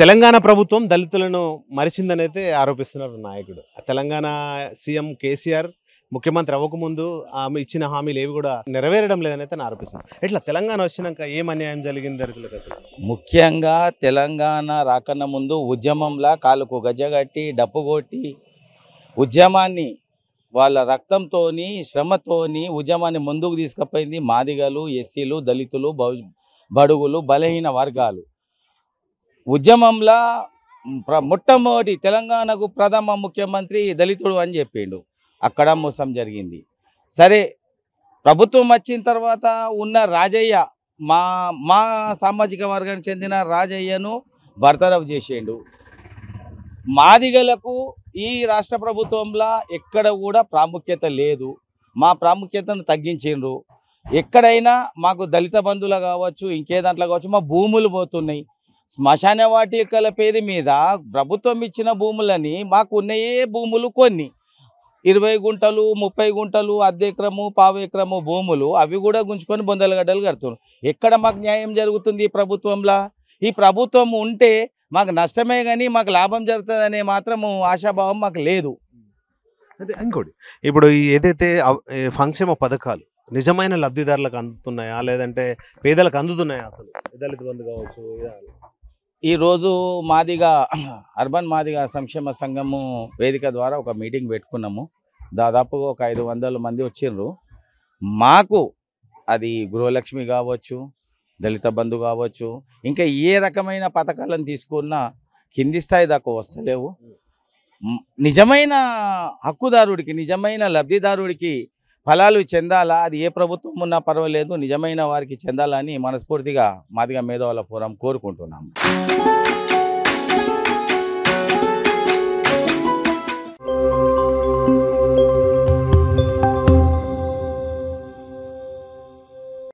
తెలంగాణ ప్రభుత్వం దళితులను మరిచిందని అయితే ఆరోపిస్తున్నారు నాయకుడు తెలంగాణ సీఎం కేసీఆర్ ముఖ్యమంత్రి అవ్వకముందు ఆమె ఇచ్చిన హామీలు ఏవి కూడా నెరవేరడం లేదని అయితే ఆరోపిస్తున్నారు ఇట్లా తెలంగాణ వచ్చినాక ఏం అన్యాయం జరిగింది దళితులకు అసలు ముఖ్యంగా తెలంగాణ రాకన్న ముందు ఉద్యమంలా కాలుకు గజ్జగట్టి డప్పు కొట్టి ఉద్యమాన్ని వాళ్ళ రక్తంతో శ్రమతోని ఉద్యమాన్ని ముందుకు తీసుకుపోయింది మాదిగలు ఎస్సీలు దళితులు బడుగులు బలహీన వర్గాలు ఉద్యమంలో మొట్టమొదటి తెలంగాణకు ప్రథమ ముఖ్యమంత్రి దళితుడు అని చెప్పిండు అక్కడ మోసం జరిగింది సరే ప్రభుత్వం వచ్చిన తర్వాత ఉన్న రాజయ్య మా మా సామాజిక వర్గానికి చెందిన రాజయ్యను బర్తరఫ్ చేసేడు మాదిగలకు ఈ రాష్ట్ర ప్రభుత్వంలో ఎక్కడ కూడా ప్రాముఖ్యత లేదు మా ప్రాముఖ్యతను తగ్గించిండ్రు ఎక్కడైనా మాకు దళిత బంధువులు కావచ్చు ఇంకే దాంట్లో కావచ్చు మా భూములు పోతున్నాయి శ్మశాన వాటికల పేరు మీద ప్రభుత్వం ఇచ్చిన భూములని మాకు ఉన్నయే భూములు కొన్ని ఇరవై గుంటలు ముప్పై గుంటలు పావు ఎకరము భూములు అవి కూడా గుంజుకొని బొందలగడ్డలు కడుతున్నారు ఎక్కడ మాకు న్యాయం జరుగుతుంది ఈ ప్రభుత్వంలా ఈ ప్రభుత్వం ఉంటే మాకు నష్టమే కానీ మాకు లాభం జరుగుతుందనే మాత్రము ఆశాభావం మాకు లేదు అదే ఇంకోటి ఇప్పుడు ఏదైతే సంక్షేమ పథకాలు నిజమైన లబ్ధిదారులకు అందుతున్నాయా లేదంటే పేదలకు అందుతున్నాయా అసలు దళిత బంధు కావచ్చు ఈరోజు మాదిగా అర్బన్ మాదిగా సంక్షేమ సంఘము వేదిక ద్వారా ఒక మీటింగ్ పెట్టుకున్నాము దాదాపుగా ఒక ఐదు వందల మంది వచ్చిండ్రు మాకు అది గృహలక్ష్మి కావచ్చు దళిత బంధు కావచ్చు ఇంకా ఏ రకమైన పథకాలను తీసుకున్నా కింది స్థాయి దాకా వస్తలేవు నిజమైన హక్కుదారుడికి నిజమైన లబ్ధిదారుడికి ఫలాలు చెందాలా అది ఏ ప్రభుత్వం ఉన్నా పర్వాలేదు నిజమైన వారికి చెందాలని మనస్ఫూర్తిగా మాదిగా మేధావుల ఫోరం కోరుకుంటున్నాము